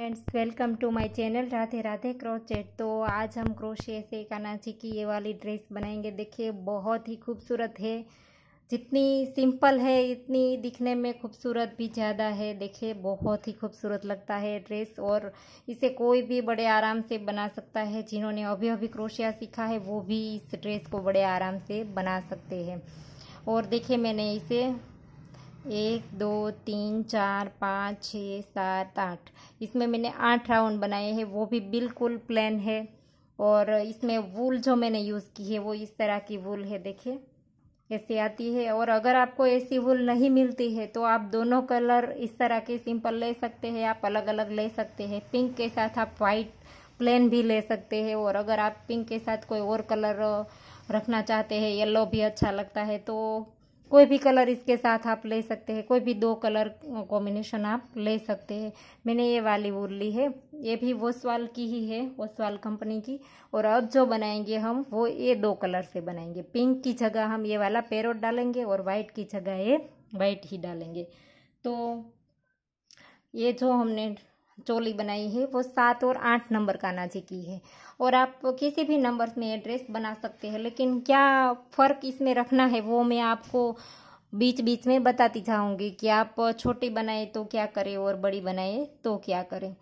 friends welcome to my channel Radhe Radhe crochet तो आज हम क्रोशे से कहना चाहिए की ये वाली ड्रेस बनाएंगे देखिए बहुत ही खूबसूरत है जितनी सिंपल है इतनी दिखने में खूबसूरत भी ज़्यादा है देखिए बहुत ही खूबसूरत लगता है ड्रेस और इसे कोई भी बड़े आराम से बना सकता है जिन्होंने अभी अभी क्रोशिया सीखा है वो भी इस ड्रेस को बड़े आराम से बना सकते हैं और देखिए मैंने इसे एक दो तीन चार पाँच छः सात आठ इसमें मैंने आठ राउंड बनाए हैं वो भी बिल्कुल प्लेन है और इसमें वूल जो मैंने यूज़ की है वो इस तरह की वूल है देखिए ऐसी आती है और अगर आपको ऐसी वूल नहीं मिलती है तो आप दोनों कलर इस तरह के सिंपल ले सकते हैं आप अलग अलग ले सकते हैं पिंक के साथ आप वाइट प्लेन भी ले सकते हैं और अगर आप पिंक के साथ कोई और कलर रखना चाहते हैं येलो भी अच्छा लगता है तो कोई भी कलर इसके साथ आप ले सकते हैं कोई भी दो कलर कॉम्बिनेशन आप ले सकते हैं मैंने ये वाली वूल ली है ये भी वोसवाल की ही है वोसवाल कंपनी की और अब जो बनाएंगे हम वो ये दो कलर से बनाएंगे पिंक की जगह हम ये वाला पेरोट डालेंगे और वाइट की जगह ये वाइट ही डालेंगे तो ये जो हमने चोली बनाई है वो सात और आठ नंबर का नाजी की है और आप किसी भी नंबर में एड्रेस बना सकते हैं लेकिन क्या फ़र्क इसमें रखना है वो मैं आपको बीच बीच में बताती जाऊंगी कि आप छोटी बनाए तो क्या करें और बड़ी बनाए तो क्या करें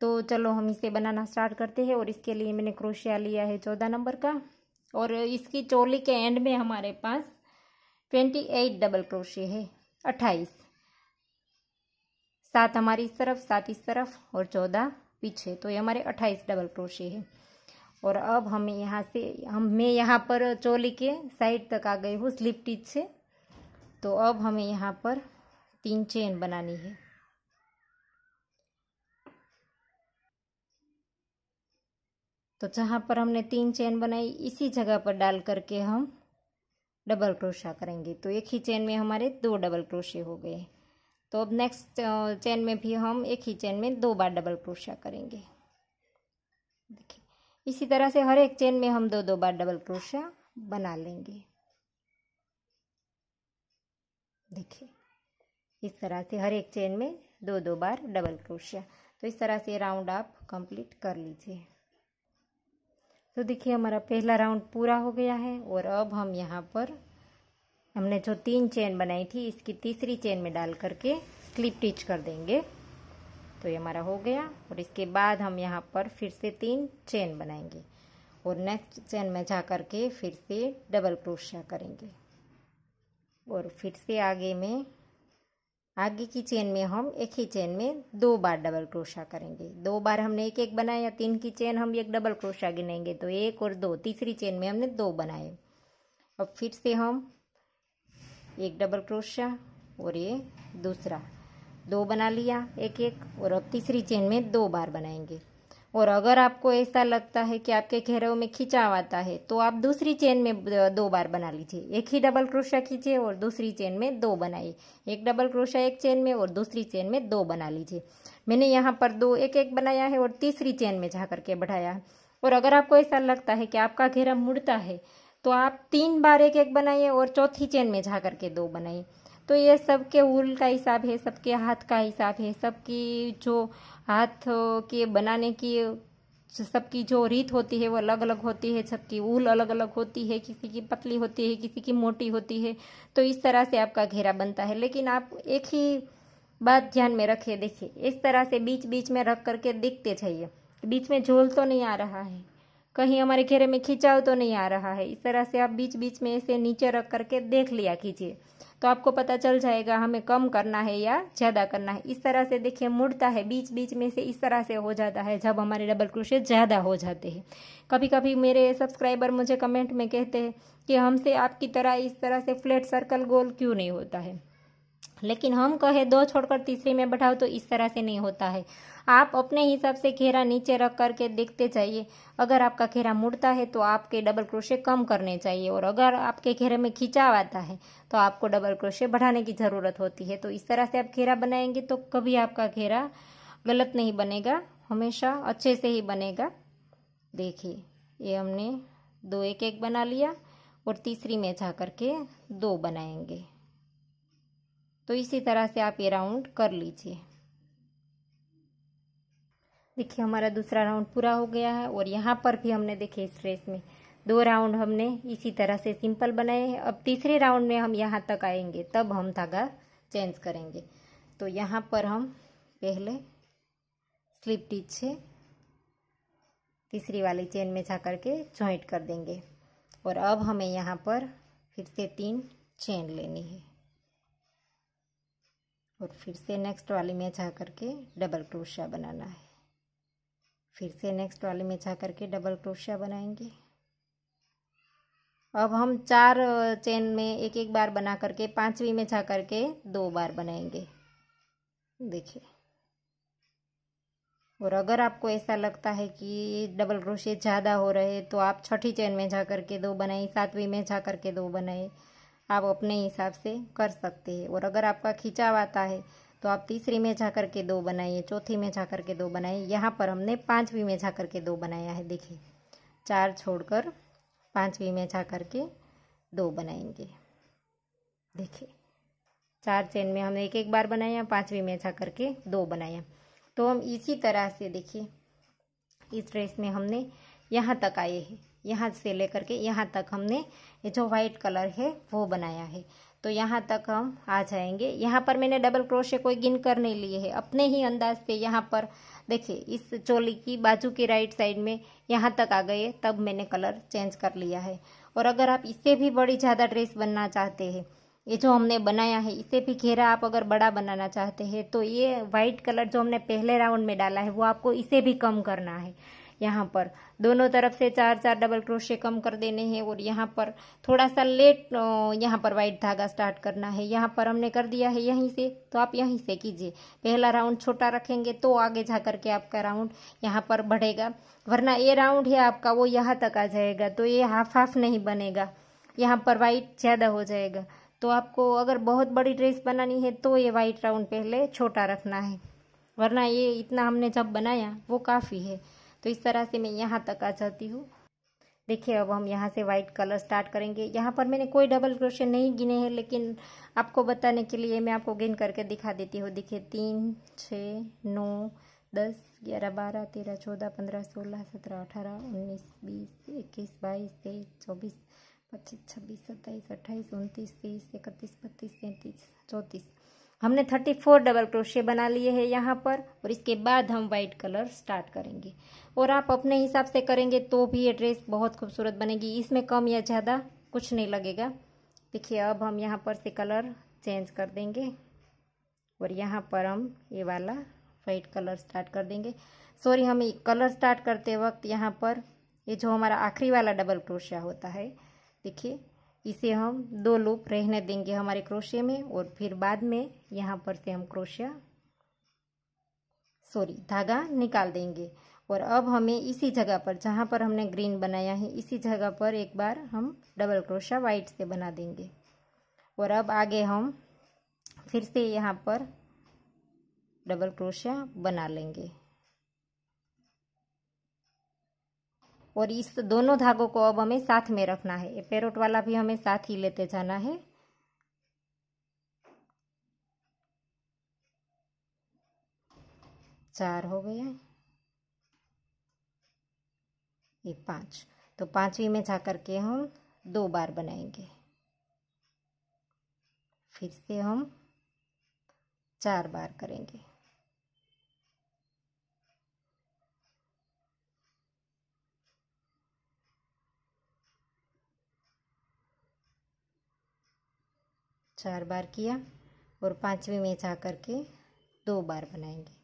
तो चलो हम इसे बनाना स्टार्ट करते हैं और इसके लिए मैंने क्रोशिया लिया है चौदह नंबर का और इसकी चोली के एंड में हमारे पास ट्वेंटी एट डबल क्रोशिया है अट्ठाईस सात हमारी इस तरफ सात इस तरफ और चौदह पीछे तो ये हमारे अट्ठाईस डबल क्रोशे है और अब हम यहाँ से हम मैं यहाँ पर चोली के साइड तक आ गई हूँ स्लिप टिच से तो अब हमें यहाँ पर तीन चेन बनानी है तो जहाँ पर हमने तीन चेन बनाई इसी जगह पर डाल करके हम डबल क्रोशा करेंगे तो एक ही चेन में हमारे दो डबल क्रोशे हो गए तो अब नेक्स्ट चैन में भी हम एक ही चैन में दो बार डबल क्रोशिया करेंगे देखिए इसी तरह से हर एक चेन में हम दो दो बार डबल क्रोशिया बना लेंगे देखिए इस तरह से हर एक चेन में दो दो बार डबल क्रोशिया तो इस तरह से राउंड आप कंप्लीट कर लीजिए तो देखिए हमारा पहला राउंड पूरा हो गया है और अब हम यहाँ पर हमने जो तीन चेन बनाई थी इसकी तीसरी चेन में डाल करके स्लिप टिच कर देंगे तो ये हमारा हो गया और इसके बाद हम यहाँ पर फिर से तीन चेन बनाएंगे और नेक्स्ट चेन में जा के फिर से डबल क्रोशिया करेंगे और फिर से आगे में आगे की चेन में हम एक ही चेन में दो बार डबल क्रोशा करेंगे दो बार हमने एक एक बनाया तीन की चेन हम एक डबल क्रोशा गिनेंगे तो एक और दो तीसरी चेन में हमने दो बनाए अब फिर से हम एक डबल क्रोशिया और ये दूसरा दो बना लिया एक एक और अब तीसरी चेन में दो बार बनाएंगे और अगर आपको ऐसा लगता है कि आपके घेरों में खिंचाव आता है तो आप दूसरी चेन में दो बार बना लीजिए एक ही डबल क्रोशा खींचे और दूसरी चेन में दो बनाइए एक डबल क्रोशा एक चेन में और दूसरी चेन में दो बना लीजिए मैंने यहाँ पर दो एक एक बनाया है और तीसरी चेन में जा करके बढ़ाया है और अगर आपको ऐसा लगता है कि आपका घेरा मुड़ता है तो आप तीन बार एक एक बनाइए और चौथी चेन में जा करके दो बनाइए तो ये सबके उल का हिसाब है सबके हाथ का हिसाब है सबकी जो हाथ के बनाने की सबकी जो रीत होती है वो अलग अलग होती है सबकी ऊल अलग अलग होती है किसी की पतली होती है किसी की मोटी होती है तो इस तरह से आपका घेरा बनता है लेकिन आप एक ही बात ध्यान में रखिए देखिए इस तरह से बीच बीच में रख करके दिखते जाइए बीच में झोल तो नहीं आ रहा है कहीं हमारे घेरे में खिंचाव तो नहीं आ रहा है इस तरह से आप बीच बीच में इसे नीचे रख करके देख लिया कीजिए तो आपको पता चल जाएगा हमें कम करना है या ज़्यादा करना है इस तरह से देखिए मुड़ता है बीच बीच में से इस तरह से हो जाता है जब हमारे डबल क्रोशे ज़्यादा हो जाते हैं कभी कभी मेरे सब्सक्राइबर मुझे कमेंट में कहते हैं कि हमसे आपकी तरह इस तरह से फ्लैट सर्कल गोल क्यों नहीं होता है लेकिन हम कहे दो छोड़कर तीसरे में बढ़ाओ तो इस तरह से नहीं होता है आप अपने हिसाब से घेरा नीचे रख करके देखते जाइए अगर आपका घेरा मुड़ता है तो आपके डबल क्रोशे कम करने चाहिए और अगर आपके घेरे में खिंचाव आता है तो आपको डबल क्रोशे बढ़ाने की ज़रूरत होती है तो इस तरह से आप घेरा बनाएंगे तो कभी आपका घेरा गलत नहीं बनेगा हमेशा अच्छे से ही बनेगा देखिए ये हमने दो एक एक बना लिया और तीसरी में जा करके दो बनाएंगे तो इसी तरह से आप ये राउंड कर लीजिए देखिए हमारा दूसरा राउंड पूरा हो गया है और यहाँ पर भी हमने देखे इस रेस में दो राउंड हमने इसी तरह से सिंपल बनाए हैं अब तीसरे राउंड में हम यहाँ तक आएंगे तब हम धागा चेंज करेंगे तो यहाँ पर हम पहले स्लिप टिच से तीसरी वाली चेन में जा करके ज्वाइंट कर देंगे और अब हमें यहाँ पर फिर से तीन चेन लेनी है और फिर से नेक्स्ट वाली में जा करके डबल क्रोशिया बनाना है फिर से नेक्स्ट वाले में जा करके डबल क्रोशिया बनाएंगे अब हम चार चेन में एक एक बार बना करके पांचवी में जा करके दो बार बनाएंगे देखिए और अगर आपको ऐसा लगता है कि डबल क्रोशे ज़्यादा हो रहे तो आप छठी चेन में जा करके दो बनाए सातवीं में जा करके दो बनाए आप अपने हिसाब से कर सकते हैं और अगर आपका खिंचाव आता है तो आप तीसरी में जा करके दो बनाइए चौथी में जा करके दो बनाइए यहाँ पर हमने पाँचवीं में जा करके दो बनाया है देखिए चार छोड़कर पाँचवीं में जा करके दो बनाएंगे देखिए चार चेन में हमने एक एक बार बनाया पाँचवीं में जा करके दो बनाया तो हम इसी तरह से देखिए इस ड्रेस में हमने यहाँ तक आए हैं यहाँ से लेकर के यहाँ तक हमने ये जो वाइट कलर है वो बनाया है तो यहाँ तक हम आ जाएंगे यहाँ पर मैंने डबल क्रोशे कोई गिन कर नहीं लिए है अपने ही अंदाज से यहाँ पर देखिए इस चोली की बाजू की राइट साइड में यहाँ तक आ गए तब मैंने कलर चेंज कर लिया है और अगर आप इससे भी बड़ी ज़्यादा ड्रेस बनना चाहते हैं ये जो हमने बनाया है इसे भी घेरा आप अगर बड़ा बनाना चाहते हैं तो ये वाइट कलर जो हमने पहले राउंड में डाला है वो आपको इसे भी कम करना है यहाँ पर दोनों तरफ से चार चार डबल क्रोशे कम कर देने हैं और यहाँ पर थोड़ा सा लेट यहाँ पर वाइट धागा स्टार्ट करना है यहाँ पर हमने कर दिया है यहीं से तो आप यहीं से कीजिए पहला राउंड छोटा रखेंगे तो आगे जा करके आपका राउंड यहाँ पर बढ़ेगा वरना ये राउंड है आपका वो यहाँ तक आ जाएगा तो ये हाफ हाफ नहीं बनेगा यहाँ पर वाइट ज़्यादा हो जाएगा तो आपको अगर बहुत बड़ी ड्रेस बनानी है तो ये वाइट राउंड पहले छोटा रखना है वरना ये इतना हमने जब बनाया वो काफ़ी है तो इस तरह से मैं यहाँ तक आ जाती हूँ देखिए अब हम यहाँ से वाइट कलर स्टार्ट करेंगे यहाँ पर मैंने कोई डबल क्रोशे नहीं गिने हैं लेकिन आपको बताने के लिए मैं आपको गिन करके दिखा देती हूँ देखिए तीन छः नौ दस ग्यारह बारह तेरह चौदह पंद्रह सोलह सत्रह अठारह उन्नीस बीस इक्कीस बाईस तेईस चौबीस पच्चीस छब्बीस सत्ताईस अट्ठाईस उनतीस तीस इकतीस बत्तीस तैंतीस चौंतीस हमने थर्टी फोर डबल क्रोशे बना लिए हैं यहाँ पर और इसके बाद हम वाइट कलर स्टार्ट करेंगे और आप अपने हिसाब से करेंगे तो भी ये ड्रेस बहुत खूबसूरत बनेगी इसमें कम या ज़्यादा कुछ नहीं लगेगा देखिए अब हम यहाँ पर से कलर चेंज कर देंगे और यहाँ पर हम ये वाला वाइट कलर स्टार्ट कर देंगे सॉरी हम कलर स्टार्ट करते वक्त यहाँ पर ये जो हमारा आखिरी वाला डबल क्रोशिया होता है देखिए इसे हम दो लूप रहने देंगे हमारे क्रोशिया में और फिर बाद में यहाँ पर से हम क्रोशिया सॉरी धागा निकाल देंगे और अब हमें इसी जगह पर जहाँ पर हमने ग्रीन बनाया है इसी जगह पर एक बार हम डबल क्रोशिया वाइट से बना देंगे और अब आगे हम फिर से यहाँ पर डबल क्रोशिया बना लेंगे और इस दोनों धागों को अब हमें साथ में रखना है ये पेरोट वाला भी हमें साथ ही लेते जाना है चार हो गया ये पांच तो पांचवी में जा के हम दो बार बनाएंगे फिर से हम चार बार करेंगे चार बार किया और पांचवी में जा कर के दो बार बनाएंगे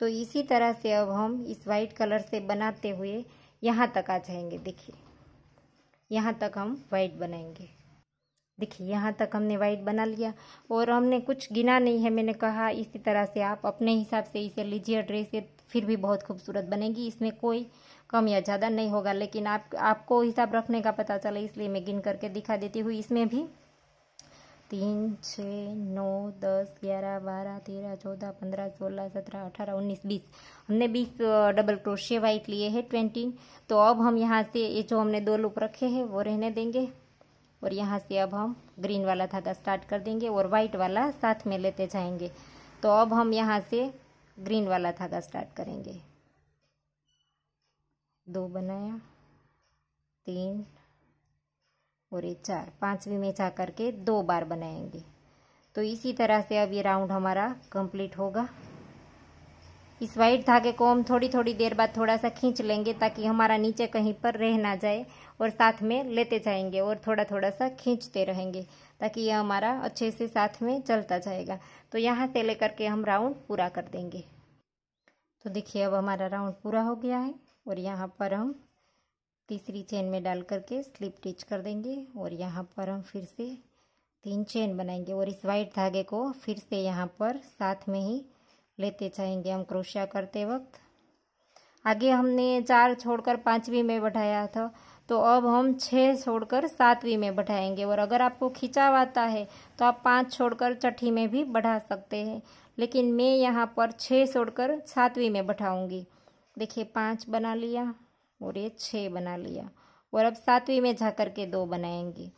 तो इसी तरह से अब हम इस वाइट कलर से बनाते हुए यहाँ तक आ जाएंगे देखिए यहाँ तक हम वाइट बनाएंगे देखिए यहाँ तक हमने वाइट बना लिया और हमने कुछ गिना नहीं है मैंने कहा इसी तरह से आप अपने हिसाब से इसे लीजिए ड्रेस फिर भी बहुत खूबसूरत बनेगी इसमें कोई कम या ज़्यादा नहीं होगा लेकिन आप आपको हिसाब रखने का पता चला इसलिए मैं गिन करके दिखा देती हूँ इसमें भी तीन छः नौ दस ग्यारह बारह तेरह चौदह पंद्रह सोलह सत्रह अठारह उन्नीस बीस हमने बीस डबल क्रोशिया वाइट लिए हैं ट्वेंटी तो अब हम यहाँ से ये जो हमने दो लूप रखे हैं वो रहने देंगे और यहाँ से अब हम ग्रीन वाला धागा स्टार्ट कर देंगे और वाइट वाला साथ में लेते जाएंगे तो अब हम यहाँ से ग्रीन वाला धागा स्टार्ट करेंगे दो बनाया तीन और ये चार पांचवी में जा करके दो बार बनाएंगे तो इसी तरह से अब ये राउंड हमारा कंप्लीट होगा इस वाइट धागे को हम थोड़ी थोड़ी देर बाद थोड़ा सा खींच लेंगे ताकि हमारा नीचे कहीं पर रह ना जाए और साथ में लेते जाएंगे और थोड़ा थोड़ा सा खींचते रहेंगे ताकि ये हमारा अच्छे से साथ में चलता जाएगा तो यहाँ से लेकर के हम राउंड पूरा कर देंगे तो देखिए अब हमारा राउंड पूरा हो गया है और यहाँ पर हम तीसरी चेन में डाल करके स्लिप टिच कर देंगे और यहाँ पर हम फिर से तीन चेन बनाएंगे और इस वाइट धागे को फिर से यहाँ पर साथ में ही लेते जाएंगे हम क्रोशिया करते वक्त आगे हमने चार छोड़कर पाँचवीं में बढ़ाया था तो अब हम छः छोड़कर सातवीं में बढ़ाएंगे और अगर आपको खिंचाव आता है तो आप पाँच छोड़कर छठी में भी बढ़ा सकते हैं लेकिन मैं यहाँ पर छः छोड़कर सातवीं में बढ़ाऊँगी देखिए पाँच बना लिया और ये छः बना लिया और अब सातवीं में जा कर के दो बनाएंगे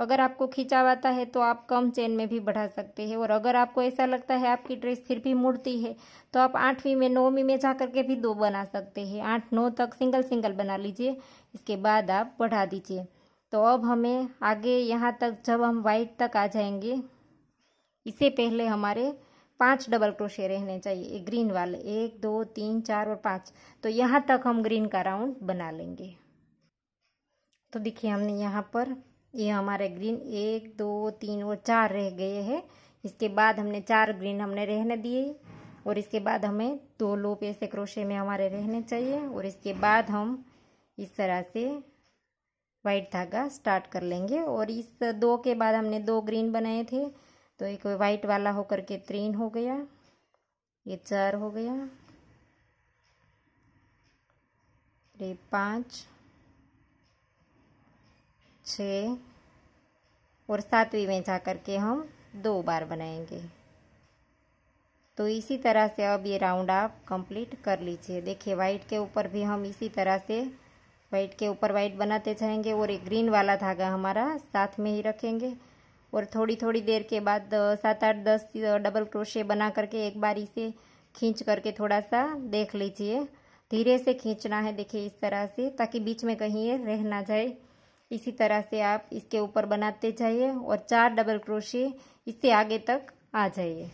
अगर आपको खिंचाव आता है तो आप कम चेन में भी बढ़ा सकते हैं और अगर आपको ऐसा लगता है आपकी ड्रेस फिर भी मुड़ती है तो आप आठवीं में नौवीं में जा कर के भी दो बना सकते हैं आठ नौ तक सिंगल सिंगल बना लीजिए इसके बाद आप बढ़ा दीजिए तो अब हमें आगे यहाँ तक जब हम वाइट तक आ जाएंगे इससे पहले हमारे पांच डबल क्रोशे रहने चाहिए ग्रीन वाले एक दो तीन चार और पाँच तो यहाँ तक हम ग्रीन का राउंड बना लेंगे तो देखिए हमने यहाँ पर ये यह हमारे ग्रीन एक दो तीन और चार रह गए हैं इसके बाद हमने चार ग्रीन हमने रहने दिए और इसके बाद हमें दो लोप ऐसे क्रोशे में हमारे रहने चाहिए और इसके बाद हम इस तरह से वाइट धागा स्टार्ट कर लेंगे और इस दो के बाद हमने दो ग्रीन बनाए थे तो एक वाइट वाला होकर के त्रीन हो गया ये चार हो गया ये पाँच छ और सातवीं में जा कर के हम दो बार बनाएंगे तो इसी तरह से अब ये राउंड आप कंप्लीट कर लीजिए देखिए वाइट के ऊपर भी हम इसी तरह से वाइट के ऊपर वाइट बनाते जाएंगे और एक ग्रीन वाला धागा हमारा साथ में ही रखेंगे और थोड़ी थोड़ी देर के बाद सात आठ दस डबल क्रोशे बना करके एक बार इसे खींच करके थोड़ा सा देख लीजिए धीरे से खींचना है देखिए इस तरह से ताकि बीच में कहीं ये रह ना जाए इसी तरह से आप इसके ऊपर बनाते जाइए और चार डबल क्रोशे इससे आगे तक आ जाइए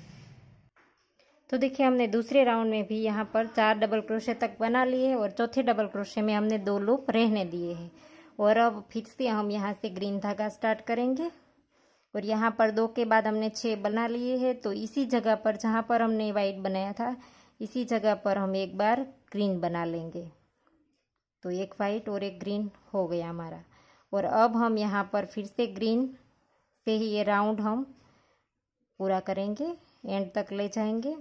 तो देखिए हमने दूसरे राउंड में भी यहाँ पर चार डबल क्रोशे तक बना लिए और चौथे डबल क्रोशे में हमने दो लूप रहने दिए हैं और अब फिर से हम यहाँ से ग्रीन धागा स्टार्ट करेंगे और यहाँ पर दो के बाद हमने छः बना लिए हैं तो इसी जगह पर जहाँ पर हमने वाइट बनाया था इसी जगह पर हम एक बार ग्रीन बना लेंगे तो एक वाइट और एक ग्रीन हो गया हमारा और अब हम यहाँ पर फिर से ग्रीन से ही ये राउंड हम पूरा करेंगे एंड तक ले जाएंगे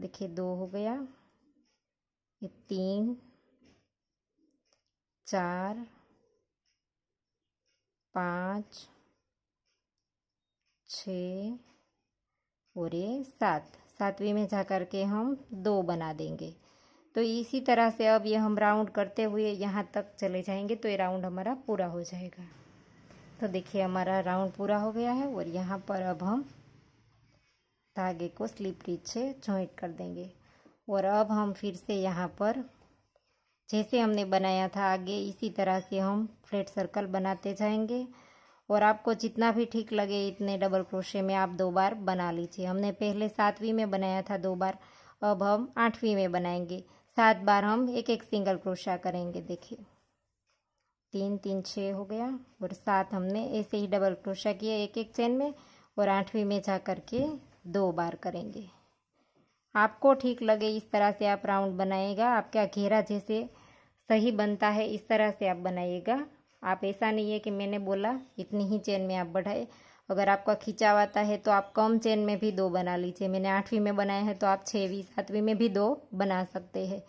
देखिए दो हो गया ये तीन चार पाँच छः और ये सात सातवीं में जा कर के हम दो बना देंगे तो इसी तरह से अब ये हम राउंड करते हुए यहाँ तक चले जाएंगे तो ये राउंड हमारा पूरा हो जाएगा तो देखिए हमारा राउंड पूरा हो गया है और यहाँ पर अब हम धागे को स्लिप रिच से जॉइंट कर देंगे और अब हम फिर से यहाँ पर जैसे हमने बनाया था आगे इसी तरह से हम फ्लैट सर्कल बनाते जाएंगे और आपको जितना भी ठीक लगे इतने डबल क्रोशे में आप दो बार बना लीजिए हमने पहले सातवीं में बनाया था दो बार अब हम आठवीं में बनाएंगे सात बार हम एक एक सिंगल क्रोशा करेंगे देखिए तीन तीन छः हो गया और सात हमने ऐसे ही डबल क्रोशा किया एक एक चेन में और आठवीं में जा कर के दो बार करेंगे आपको ठीक लगे इस तरह से आप राउंड बनाएगा आपका घेरा जैसे सही बनता है इस तरह से आप बनाइएगा आप ऐसा नहीं है कि मैंने बोला इतनी ही चेन में आप बढ़ाए अगर आपका खिंचाव आता है तो आप कम चेन में भी दो बना लीजिए मैंने आठवीं में बनाया है तो आप छवीं सातवीं में भी दो बना सकते हैं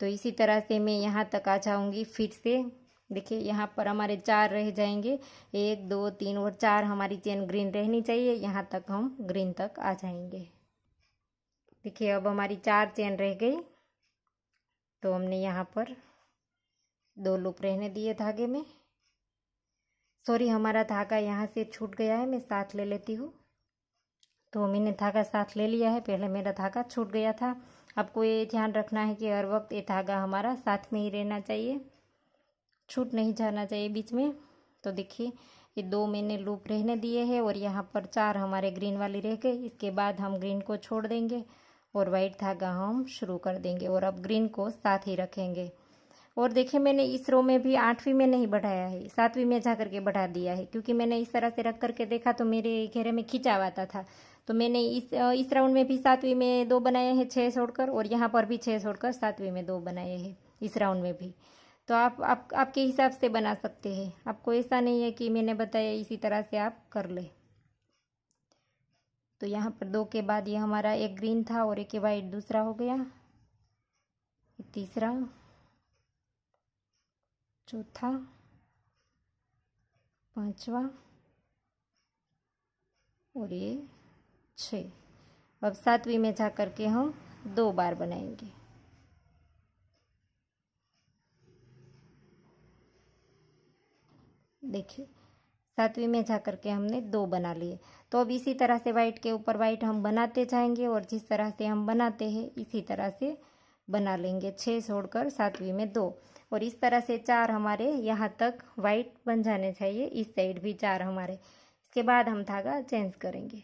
तो इसी तरह से मैं यहाँ तक आ जाऊँगी फिर से देखिए यहाँ पर हमारे चार रह जाएंगे एक दो तीन और चार हमारी चेन ग्रीन रहनी चाहिए यहाँ तक हम ग्रीन तक आ जाएंगे देखिए अब हमारी चार चेन रह गई तो हमने यहाँ पर दो लूप रहने दिए धागे में सॉरी हमारा धागा यहाँ से छूट गया है मैं साथ ले लेती हूँ तो मैंने धागा साथ ले लिया है पहले मेरा धागा छूट गया था आपको ये ध्यान रखना है कि हर वक्त ये धागा हमारा साथ में ही रहना चाहिए छूट नहीं जाना चाहिए बीच में तो देखिए ये दो मैंने लूप रहने दिए हैं और यहाँ पर चार हमारे ग्रीन वाली रह गई इसके बाद हम ग्रीन को छोड़ देंगे और वाइट धागा हम शुरू कर देंगे और अब ग्रीन को साथ ही रखेंगे और देखिए मैंने इस रो में भी आठवीं में नहीं बढ़ाया है सातवीं में जा करके बढ़ा दिया है क्योंकि मैंने इस तरह से रख करके देखा तो मेरे घेरे में खिंचाव आता था तो मैंने इस इस राउंड में भी सातवीं में दो बनाए हैं छः छोड़कर और यहाँ पर भी छः छोड़कर सातवीं में दो बनाए हैं इस राउंड में भी तो आप आप आपके हिसाब से बना सकते हैं आपको ऐसा नहीं है कि मैंने बताया इसी तरह से आप कर ले तो यहाँ पर दो के बाद ये हमारा एक ग्रीन था और एक वाइट दूसरा हो गया तीसरा चौथा पांचवा और ये छः अब सातवीं में जा करके हम दो बार बनाएंगे देखिए सातवीं में जा करके हमने दो बना लिए तो अब इसी तरह से वाइट के ऊपर वाइट हम बनाते जाएंगे और जिस तरह से हम बनाते हैं इसी तरह से बना लेंगे छः छोड़कर सातवीं में दो और इस तरह से चार हमारे यहाँ तक वाइट बन जाने चाहिए इस साइड भी चार हमारे इसके बाद हम धागा चेंज करेंगे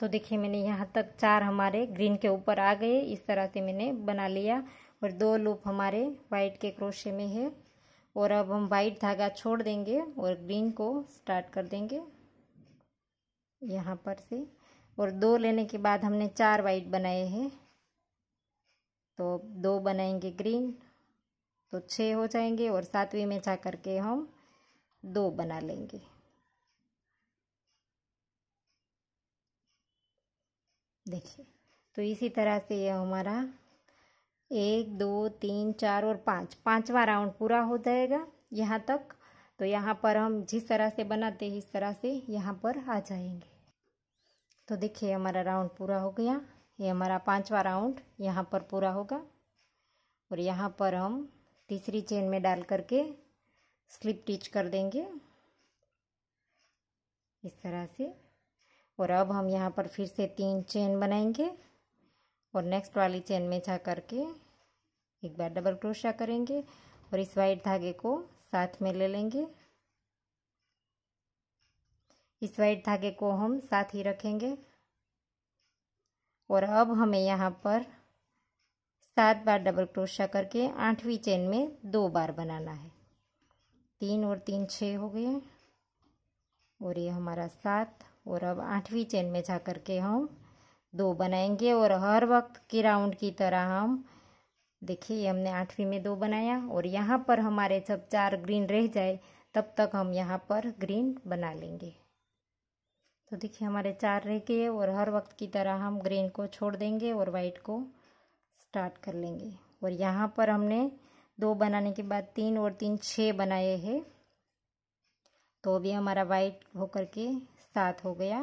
तो देखिए मैंने यहाँ तक चार हमारे ग्रीन के ऊपर आ गए इस तरह से मैंने बना लिया और दो लूप हमारे वाइट के क्रोशे में है और अब हम वाइट धागा छोड़ देंगे और ग्रीन को स्टार्ट कर देंगे यहाँ पर से और दो लेने के बाद हमने चार वाइट बनाए हैं तो दो बनाएंगे ग्रीन तो छः हो जाएंगे और सातवीं में जा कर के हम दो बना लेंगे देखिए तो इसी तरह से ये हमारा एक दो तीन चार और पाँच पाँचवा राउंड पूरा हो जाएगा यहाँ तक तो यहाँ पर हम जिस तरह से बनाते हैं इस तरह से यहाँ पर आ जाएंगे तो देखिए हमारा राउंड पूरा हो गया ये हमारा पांचवा राउंड यहाँ पर पूरा होगा और यहाँ पर हम तीसरी चेन में डाल करके स्लिप टिच कर देंगे इस तरह से और अब हम यहाँ पर फिर से तीन चेन बनाएंगे और नेक्स्ट वाली चेन में जा करके एक बार डबल क्रोशिया करेंगे और इस वाइट धागे को साथ में ले लेंगे इस वाइट धागे को हम साथ ही रखेंगे और अब हमें यहाँ पर सात बार डबल क्रोशा करके आठवीं चेन में दो बार बनाना है तीन और तीन छः हो गए और ये हमारा सात और अब आठवीं चेन में जा कर के हम दो बनाएंगे और हर वक्त के राउंड की तरह हम देखिए हमने आठवीं में दो बनाया और यहाँ पर हमारे जब चार ग्रीन रह जाए तब तक हम यहाँ पर ग्रीन बना लेंगे तो देखिए हमारे चार रह गए और हर वक्त की तरह हम ग्रीन को छोड़ देंगे और वाइट को स्टार्ट कर लेंगे और यहाँ पर हमने दो बनाने के बाद तीन और तीन छः बनाए हैं तो अभी हमारा वाइट होकर के सात हो गया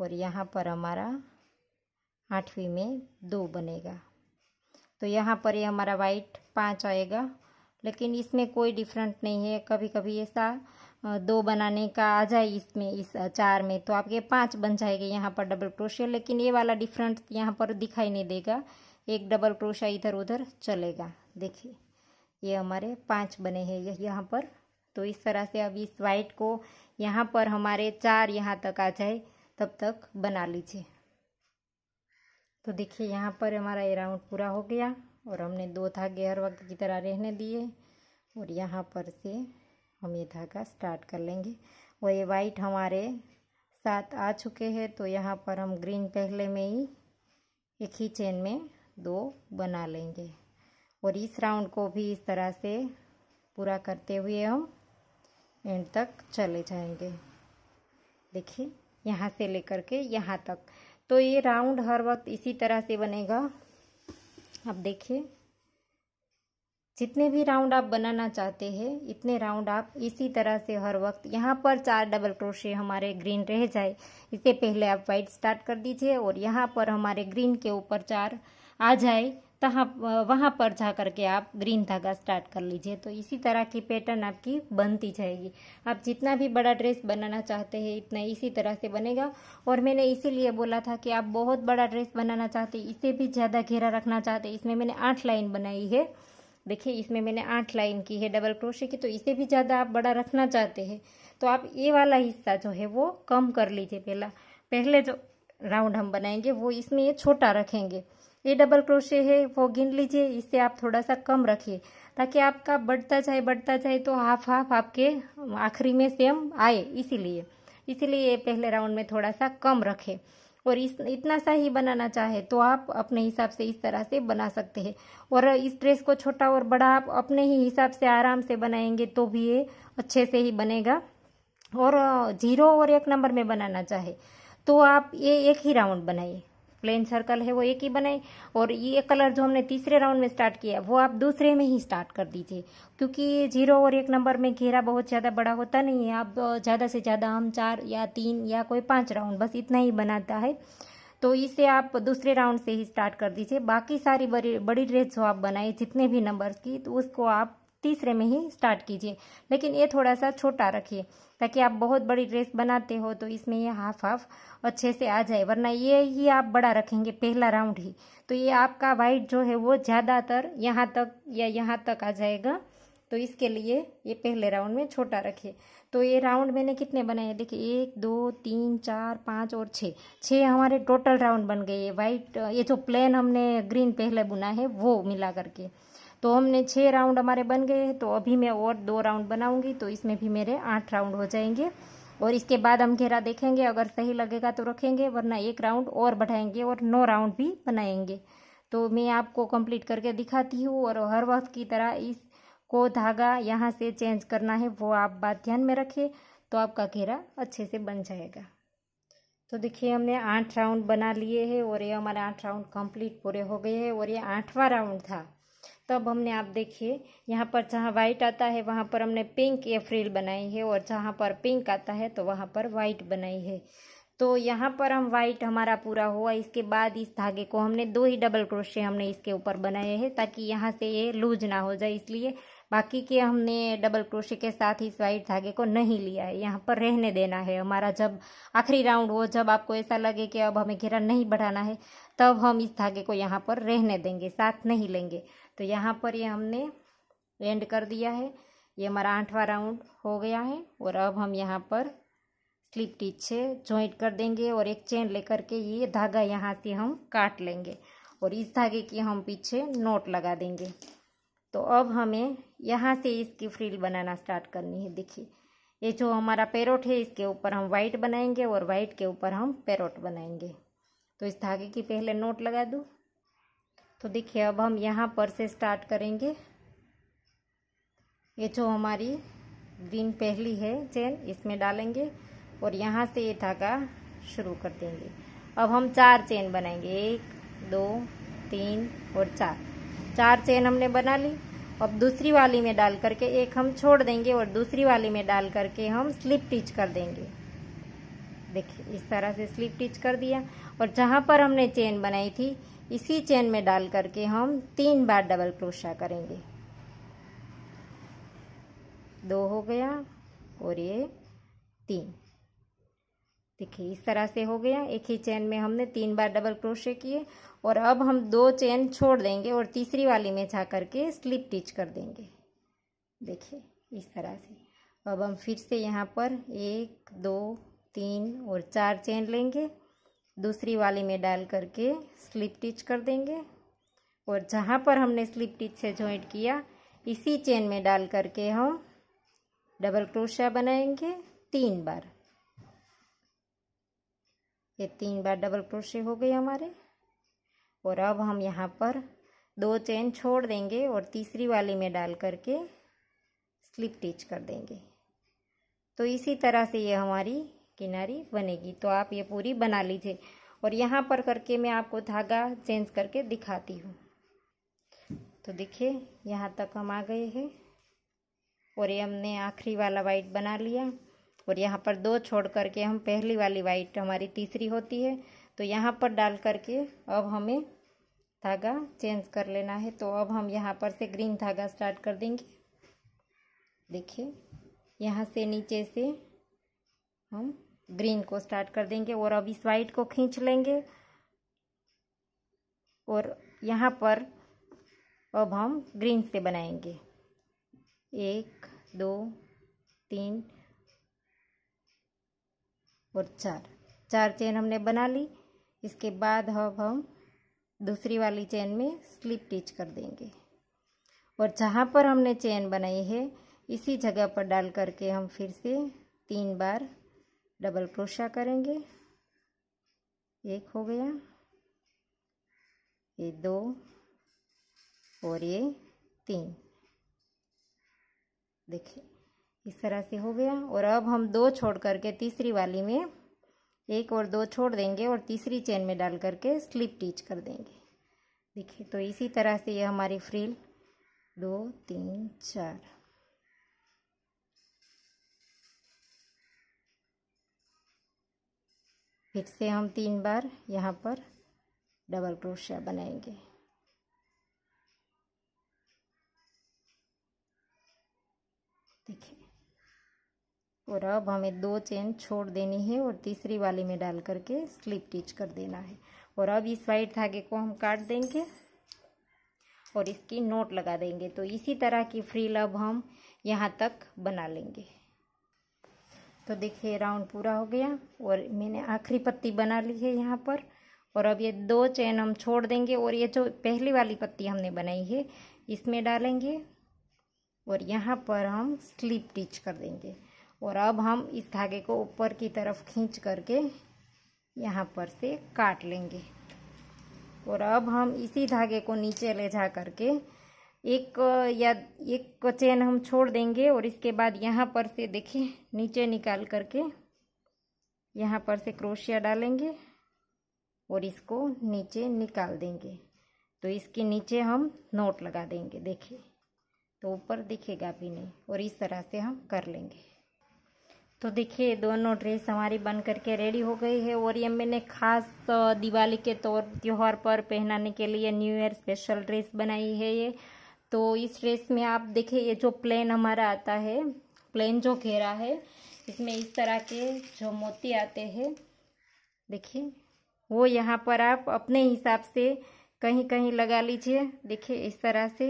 और यहाँ पर हमारा आठवीं में दो बनेगा तो यहाँ पर ये यह हमारा वाइट पाँच आएगा लेकिन इसमें कोई डिफरेंट नहीं है कभी कभी ऐसा दो बनाने का आ जाए इसमें इस चार में तो आपके पाँच बन जाएगा यहाँ पर डबल क्रोशिया लेकिन ये वाला डिफरेंट यहाँ पर दिखाई नहीं देगा एक डबल क्रोशा इधर उधर चलेगा देखिए ये हमारे पांच बने हैं यहाँ पर तो इस तरह से अब इस वाइट को यहाँ पर हमारे चार यहाँ तक आ जाए तब तक बना लीजिए तो देखिए यहाँ पर हमारा ये राउंड पूरा हो गया और हमने दो धागे हर वक्त की तरह रहने दिए और यहाँ पर से हम ये धागा स्टार्ट कर लेंगे और ये वाइट हमारे साथ आ चुके हैं तो यहाँ पर हम ग्रीन पहले में ही एक ही चेन में दो बना लेंगे और इस राउंड को भी इस तरह से पूरा करते हुए हम एंड तक चले जाएंगे देखिए यहाँ से लेकर के यहाँ तक तो ये राउंड हर वक्त इसी तरह से बनेगा अब देखिए जितने भी राउंड आप बनाना चाहते हैं इतने राउंड आप इसी तरह से हर वक्त यहाँ पर चार डबल क्रोशे हमारे ग्रीन रह जाए इससे पहले आप वाइट स्टार्ट कर दीजिए और यहाँ पर हमारे ग्रीन के ऊपर चार आ जाए तहाँ तो वहाँ पर जा कर के आप ग्रीन धागा स्टार्ट कर लीजिए तो इसी तरह की पैटर्न आपकी बनती जाएगी आप जितना भी बड़ा ड्रेस बनाना चाहते हैं इतना इसी तरह से बनेगा और मैंने इसीलिए बोला था कि आप बहुत बड़ा ड्रेस बनाना चाहते इसे भी ज़्यादा घेरा रखना चाहते इसमें मैंने आठ लाइन बनाई है देखिए इसमें मैंने आठ लाइन की है डबल क्रोशे की तो इसे भी ज़्यादा आप बड़ा रखना चाहते हैं तो आप ये वाला हिस्सा जो है वो कम कर लीजिए पहला पहले जो राउंड हम बनाएंगे वो इसमें ये छोटा रखेंगे ये डबल क्रोशे है वो गिन लीजिए इसे आप थोड़ा सा कम रखिए ताकि आपका बढ़ता जाए बढ़ता जाए तो हाफ हाफ आपके आखिरी में सेम आए इसीलिए इसीलिए ये पहले राउंड में थोड़ा सा कम रखे और इस इतना सा ही बनाना चाहे तो आप अपने हिसाब से इस तरह से बना सकते हैं और इस ड्रेस को छोटा और बड़ा आप अपने ही हिसाब से आराम से बनाएंगे तो भी ये अच्छे से ही बनेगा और जीरो और एक नंबर में बनाना चाहे तो आप ये एक ही राउंड बनाइए प्लेन सर्कल है वो एक ही बनाए और ये कलर जो हमने तीसरे राउंड में स्टार्ट किया वो आप दूसरे में ही स्टार्ट कर दीजिए क्योंकि जीरो और एक नंबर में घेरा बहुत ज़्यादा बड़ा होता नहीं है आप ज़्यादा से ज़्यादा हम चार या तीन या कोई पाँच राउंड बस इतना ही बनाता है तो इसे आप दूसरे राउंड से ही स्टार्ट कर दीजिए बाकी सारी बड़ी बड़ी ड्रेस जो आप बनाए जितने भी नंबर्स की तो उसको आप तीसरे में ही स्टार्ट कीजिए लेकिन ये थोड़ा सा छोटा रखिए ताकि आप बहुत बड़ी ड्रेस बनाते हो तो इसमें ये हाफ हाफ अच्छे से आ जाए वरना ये ही आप बड़ा रखेंगे पहला राउंड ही तो ये आपका वाइट जो है वो ज़्यादातर यहाँ तक या यहाँ तक आ जाएगा तो इसके लिए ये पहले राउंड में छोटा रखिए तो ये राउंड मैंने कितने बनाए देखिए एक दो तीन चार पाँच और छः छः हमारे टोटल राउंड बन गए वाइट ये जो प्लेन हमने ग्रीन पहले बुना है वो मिला करके तो हमने छः राउंड हमारे बन गए हैं तो अभी मैं और दो राउंड बनाऊंगी तो इसमें भी मेरे आठ राउंड हो जाएंगे और इसके बाद हम घेरा देखेंगे अगर सही लगेगा तो रखेंगे वरना एक राउंड और बढ़ाएंगे और नौ राउंड भी बनाएंगे तो मैं आपको कंप्लीट करके दिखाती हूँ और हर वक्त की तरह इस को धागा यहाँ से चेंज करना है वो आप बात ध्यान में रखें तो आपका घेरा अच्छे से बन जाएगा तो देखिए हमने आठ राउंड बना लिए हैं और ये हमारे आठ राउंड कंप्लीट पूरे हो गए हैं और ये आठवां राउंड था तब हमने आप देखिए यहाँ पर जहाँ वाइट आता है वहाँ पर हमने पिंक या फ्रिल बनाई है और जहाँ पर पिंक आता है तो वहाँ पर वाइट बनाई है तो यहाँ पर हम वाइट हमारा पूरा हुआ इसके बाद इस धागे को हमने दो ही डबल क्रोशे हमने इसके ऊपर बनाए हैं ताकि यहाँ से ये लूज ना हो जाए इसलिए बाकी के हमने डबल क्रोशे के साथ इस वाइट धागे को नहीं लिया है यहाँ पर रहने देना है हमारा जब आखिरी राउंड हो जब आपको ऐसा लगे कि अब हमें घेरा नहीं बढ़ाना है तब हम इस धागे को यहाँ पर रहने देंगे साथ नहीं लेंगे तो यहाँ पर ये यह हमने एंड कर दिया है ये हमारा आठवां राउंड हो गया है और अब हम यहाँ पर स्लिप टिच से जॉइंट कर देंगे और एक चेन लेकर के ये धागा यहाँ से हम काट लेंगे और इस धागे की हम पीछे नोट लगा देंगे तो अब हमें यहाँ से इसकी फ्रिल बनाना स्टार्ट करनी है देखिए ये जो हमारा पैरोट है इसके ऊपर हम वाइट बनाएंगे और वाइट के ऊपर हम पैरोट बनाएंगे तो इस धागे की पहले नोट लगा दूँ तो देखिए अब हम यहाँ पर से स्टार्ट करेंगे ये जो हमारी ग्रीन पहली है चेन इसमें डालेंगे और यहाँ से ये धागा शुरू कर देंगे अब हम चार चेन बनाएंगे एक दो तीन और चार चार चेन हमने बना ली अब दूसरी वाली में डाल करके एक हम छोड़ देंगे और दूसरी वाली में डाल करके हम स्लिप टिच कर देंगे देखिए इस तरह से स्लिप टिच कर दिया और जहाँ पर हमने चेन बनाई थी इसी चेन में डाल करके हम तीन बार डबल क्रोशा करेंगे दो हो गया और ये तीन देखिए इस तरह से हो गया एक ही चेन में हमने तीन बार डबल क्रोशे किए और अब हम दो चेन छोड़ देंगे और तीसरी वाली में जा करके स्लिप टिच कर देंगे देखिए इस तरह से अब हम फिर से यहाँ पर एक दो तीन और चार चेन लेंगे दूसरी वाली में डाल करके स्लिप टिच कर देंगे और जहाँ पर हमने स्लिप टिच से जॉइंट किया इसी चेन में डाल करके हम डबल क्रोशिया बनाएंगे तीन बार ये तीन बार डबल क्रोशे हो गए हमारे और अब हम यहाँ पर दो चेन छोड़ देंगे और तीसरी वाली में डाल करके स्लिप टिच कर देंगे तो इसी तरह से ये हमारी किनारी बनेगी तो आप ये पूरी बना लीजिए और यहाँ पर करके मैं आपको धागा चेंज करके दिखाती हूँ तो देखिए यहाँ तक हम आ गए हैं और ये हमने आखिरी वाला वाइट बना लिया और यहाँ पर दो छोड़ करके हम पहली वाली वाइट हमारी तीसरी होती है तो यहाँ पर डाल करके अब हमें धागा चेंज कर लेना है तो अब हम यहाँ पर से ग्रीन धागा स्टार्ट कर देंगे देखिए यहाँ से नीचे से हम ग्रीन को स्टार्ट कर देंगे और अब इस वाइट को खींच लेंगे और यहाँ पर अब हम ग्रीन से बनाएंगे एक दो तीन और चार चार चेन हमने बना ली इसके बाद अब हम दूसरी वाली चेन में स्लिप टिच कर देंगे और जहाँ पर हमने चेन बनाई है इसी जगह पर डाल करके हम फिर से तीन बार डबल क्रोशा करेंगे एक हो गया ये दो और ये तीन देखिए इस तरह से हो गया और अब हम दो छोड़ करके तीसरी वाली में एक और दो छोड़ देंगे और तीसरी चेन में डाल करके स्लिप टीच कर देंगे देखिए तो इसी तरह से ये हमारी फ्रील दो तीन चार फिर से हम तीन बार यहाँ पर डबल क्रोशिया बनाएंगे देखिए और अब हमें दो चेन छोड़ देनी है और तीसरी वाली में डाल करके स्लिप टिच कर देना है और अब इस वाइट धागे को हम काट देंगे और इसकी नोट लगा देंगे तो इसी तरह की फ्रील अब हम यहाँ तक बना लेंगे तो देखिए राउंड पूरा हो गया और मैंने आखिरी पत्ती बना ली है यहाँ पर और अब ये दो चैन हम छोड़ देंगे और ये जो पहली वाली पत्ती हमने बनाई है इसमें डालेंगे और यहाँ पर हम स्लिप टिच कर देंगे और अब हम इस धागे को ऊपर की तरफ खींच करके यहाँ पर से काट लेंगे और अब हम इसी धागे को नीचे ले जा करके एक या एक चेन हम छोड़ देंगे और इसके बाद यहाँ पर से देखिए नीचे निकाल करके यहाँ पर से क्रोशिया डालेंगे और इसको नीचे निकाल देंगे तो इसके नीचे हम नोट लगा देंगे देखिए तो ऊपर दिखेगा भी नहीं और इस तरह से हम कर लेंगे तो देखिए दोनों ड्रेस हमारी बन करके रेडी हो गई है और ये मैंने खास दिवाली के तौर त्यौहार पर पहनाने के लिए न्यू ईयर स्पेशल ड्रेस बनाई है ये तो इस ड्रेस में आप देखिए ये जो प्लेन हमारा आता है प्लेन जो घेरा है इसमें इस तरह के जो मोती आते हैं देखिए वो यहाँ पर आप अपने हिसाब से कहीं कहीं लगा लीजिए देखिए इस तरह से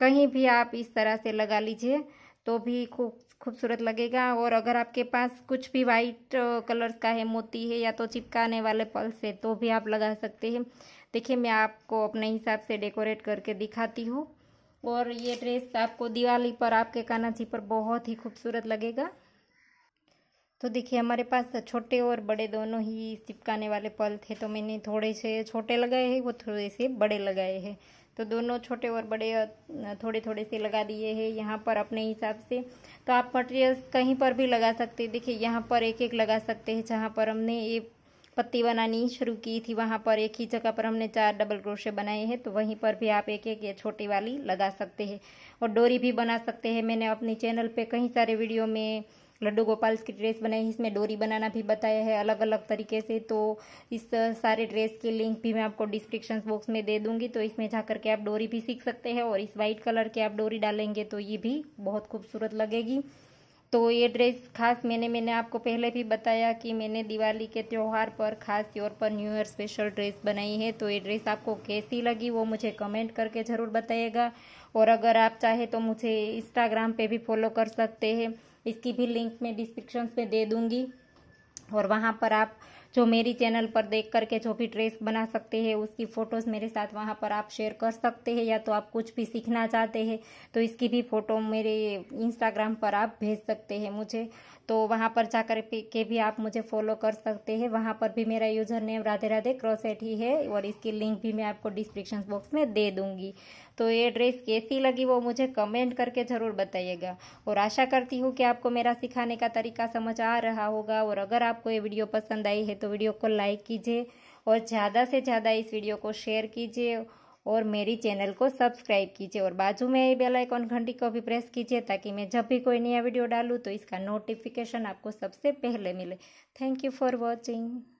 कहीं भी आप इस तरह से लगा लीजिए तो भी खूब खूबसूरत लगेगा और अगर आपके पास कुछ भी वाइट कलर का है मोती है या तो चिपकाने वाले पल्स है तो भी आप लगा सकते हैं देखिए मैं आपको अपने हिसाब से डेकोरेट करके दिखाती हूँ और ये ड्रेस आपको दिवाली पर आपके काना जी पर बहुत ही खूबसूरत लगेगा तो देखिए हमारे पास तो छोटे और बड़े दोनों ही चिपकाने वाले पल थे तो मैंने थोड़े से छोटे लगाए हैं वो थोड़े से बड़े लगाए हैं तो दोनों छोटे और बड़े थोड़े थोड़े से लगा दिए हैं यहाँ पर अपने हिसाब से तो आप मटेरियल्स कहीं पर भी लगा सकते हैं देखिए यहाँ पर एक एक लगा सकते हैं जहाँ पर हमने ये पत्ती बनानी शुरू की थी वहाँ पर एक ही जगह पर हमने चार डबल क्रोशे बनाए हैं तो वहीं पर भी आप एक एक ये छोटी वाली लगा सकते हैं और डोरी भी बना सकते हैं मैंने अपने चैनल पे कई सारे वीडियो में लड्डू गोपाल की ड्रेस बनाई है इसमें डोरी बनाना भी बताया है अलग अलग तरीके से तो इस सारे ड्रेस के लिंक भी मैं आपको डिस्क्रिप्शन बॉक्स में दे दूंगी तो इसमें जा करके आप डोरी भी सीख सकते हैं और इस वाइट कलर की आप डोरी डालेंगे तो ये भी बहुत खूबसूरत लगेगी तो ये ड्रेस खास मैंने मैंने आपको पहले भी बताया कि मैंने दिवाली के त्यौहार पर खास तौर पर न्यू ईयर स्पेशल ड्रेस बनाई है तो ये ड्रेस आपको कैसी लगी वो मुझे कमेंट करके ज़रूर बताइएगा और अगर आप चाहे तो मुझे इंस्टाग्राम पे भी फॉलो कर सकते हैं इसकी भी लिंक मैं डिस्क्रिप्शन में दे दूँगी और वहाँ पर आप जो मेरी चैनल पर देख करके जो भी ड्रेस बना सकते हैं उसकी फ़ोटोज़ मेरे साथ वहाँ पर आप शेयर कर सकते हैं या तो आप कुछ भी सीखना चाहते हैं तो इसकी भी फ़ोटो मेरे इंस्टाग्राम पर आप भेज सकते हैं मुझे तो वहाँ पर जाकर के भी आप मुझे फॉलो कर सकते हैं वहाँ पर भी मेरा user name Radhe Radhe crochet ही है और इसकी लिंक भी मैं आपको डिस्क्रिप्शन बॉक्स में दे दूँगी तो ये ड्रेस कैसी लगी वो मुझे कमेंट करके ज़रूर बताइएगा और आशा करती हूँ कि आपको मेरा सिखाने का तरीका समझ आ रहा होगा और अगर आपको ये वीडियो पसंद आई है तो वीडियो को लाइक कीजिए और ज़्यादा से ज़्यादा इस वीडियो को शेयर कीजिए और मेरी चैनल को सब्सक्राइब कीजिए और बाजू में बेल आइकॉन घंटी को भी प्रेस कीजिए ताकि मैं जब भी कोई नया वीडियो डालूँ तो इसका नोटिफिकेशन आपको सबसे पहले मिले थैंक यू फॉर वॉचिंग